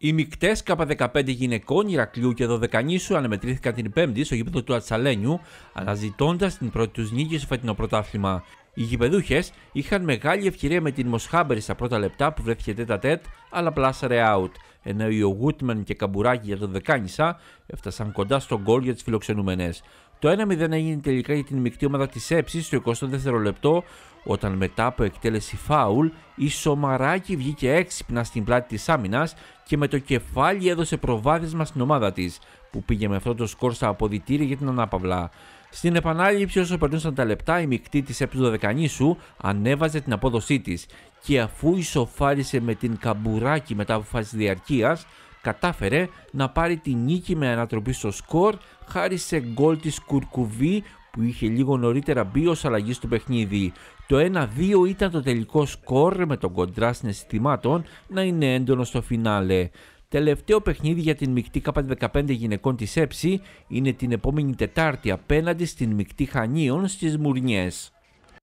Οι μεικτές K15 γυναικών Ηρακλείου και Δωδεκανήσου αναμετρήθηκαν την Πέμπτη στο γήπεδο του Ατσαλένιου, αναζητώντας την πρώτη τους νίκη στο φετινό πρωτάθλημα. Οι γηπεδούχες είχαν μεγάλη ευκαιρία με την Μοσχάμπερη στα πρώτα λεπτά που βρέθηκε τέτα τέτ, αλλά πλάσαρε out. Ενώ οι Ογούτμεν και Καμπουράκη για το Δεκάνησα έφτασαν κοντά στον γκολ για τις φιλοξενούμενες. Το 1-0 έγινε τελικά για την μεικτή ομάδα της Έψης στο 22ο λεπτό όταν μετά από εκτέλεση φάουλ η Σομαράκη βγήκε έξυπνα στην πλάτη της άμυνας και με το κεφάλι έδωσε προβάδισμα στην ομάδα της που πήγε με αυτό το σκορ στα αποδητήρια για την ανάπαυλα. Στην επανάληψη όσο περνούσαν τα λεπτά η μεικτή της Έψης Δωδεκανήσου ανέβαζε την απόδοσή της και αφού ισοφάρισε με την Καμπουράκη μετά από φάση διαρκείας κατάφερε να πάρει τη νίκη με ανατροπή στο σκορ χάρη σε γκολ της Κουρκουβί που είχε λίγο νωρίτερα μπει ως αλλαγή στο παιχνίδι. Το 1-2 ήταν το τελικό σκορ με τον κοντρά συναισθημάτων να είναι έντονο στο φινάλε. Τελευταίο παιχνίδι για την μεικτή K15 γυναικών της ΕΨΗ είναι την επόμενη Τετάρτη απέναντι στην μεικτή Χανίων στις Μουρνιές.